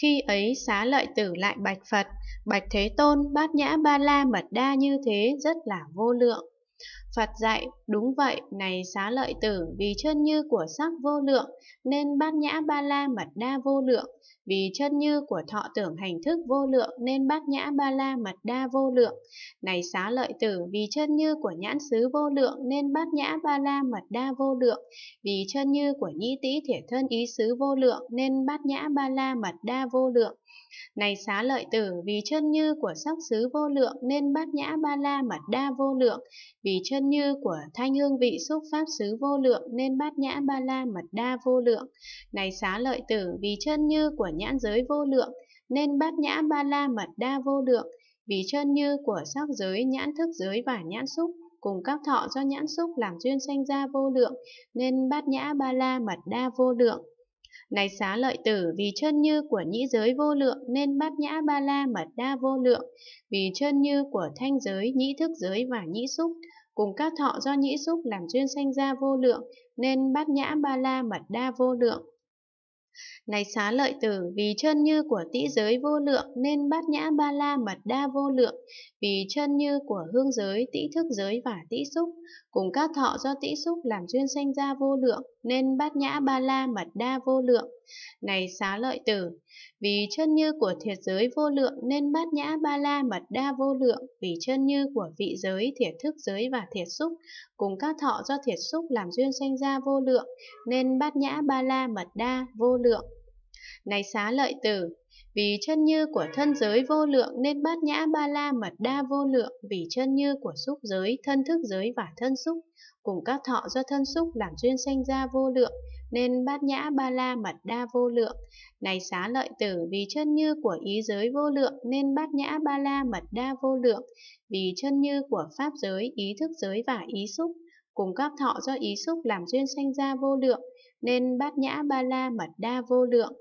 Khi ấy xá lợi tử lại bạch Phật, bạch Thế Tôn bát nhã ba la mật đa như thế rất là vô lượng. Phật dạy, đúng vậy, này xá lợi tử, vì chân như của sắc vô lượng, nên bát nhã ba la mật đa vô lượng, vì chân như của thọ tưởng hành thức vô lượng, nên bát nhã ba la mật đa vô lượng. Này xá lợi tử, vì chân như của nhãn xứ vô lượng, nên bát nhã ba la mật đa vô lượng, vì chân như của nhĩ tĩ thể thân ý xứ vô lượng, nên bát nhã ba la mật đa vô lượng. Này xá lợi tử, vì chân như của sắc xứ vô lượng, nên bát nhã ba la mật đa vô lượng, vì chân chân như của thanh hương vị xúc pháp xứ vô lượng nên bát nhã ba la mật đa vô lượng. Này xá lợi tử, vì chân như của nhãn giới vô lượng nên bát nhã ba la mật đa vô lượng. Vì chân như của sắc giới, nhãn thức giới và nhãn xúc cùng các thọ do nhãn xúc làm duyên sanh ra vô lượng nên bát nhã ba la mật đa vô lượng. Này xá lợi tử, vì chân như của nhĩ giới vô lượng nên bát nhã ba la mật đa vô lượng, vì chân như của thanh giới, nhĩ thức giới và nhĩ xúc cùng các thọ do nhĩ xúc làm duyên sanh ra vô lượng, nên bát nhã ba la mật đa vô lượng. Này xá lợi tử, vì chân như của tĩ giới vô lượng nên bát nhã ba la mật đa vô lượng, vì chân như của hương giới, tĩ thức giới và tĩ xúc, cùng các thọ do tĩ xúc làm duyên sanh ra vô lượng nên bát nhã ba la mật đa vô lượng này xá lợi tử. Vì chân như của thiệt giới vô lượng nên bát nhã ba la mật đa vô lượng, vì chân như của vị giới, thiệt thức giới và thiệt xúc, cùng các thọ do thiệt xúc làm duyên sanh ra vô lượng, nên bát nhã ba la mật đa vô lượng này xá lợi tử, vì chân như của thân giới vô lượng nên bát nhã ba la mật đa vô lượng, vì chân như của xúc giới, thân thức giới và thân xúc, cùng các thọ do thân xúc làm duyên sanh ra vô lượng, nên bát nhã ba la mật đa vô lượng. Này xá lợi tử, vì chân như của ý giới vô lượng nên bát nhã ba la mật đa vô lượng, vì chân như của pháp giới, ý thức giới và ý xúc, cùng các thọ do ý xúc làm duyên sanh ra vô lượng, nên bát nhã ba la mật đa vô lượng.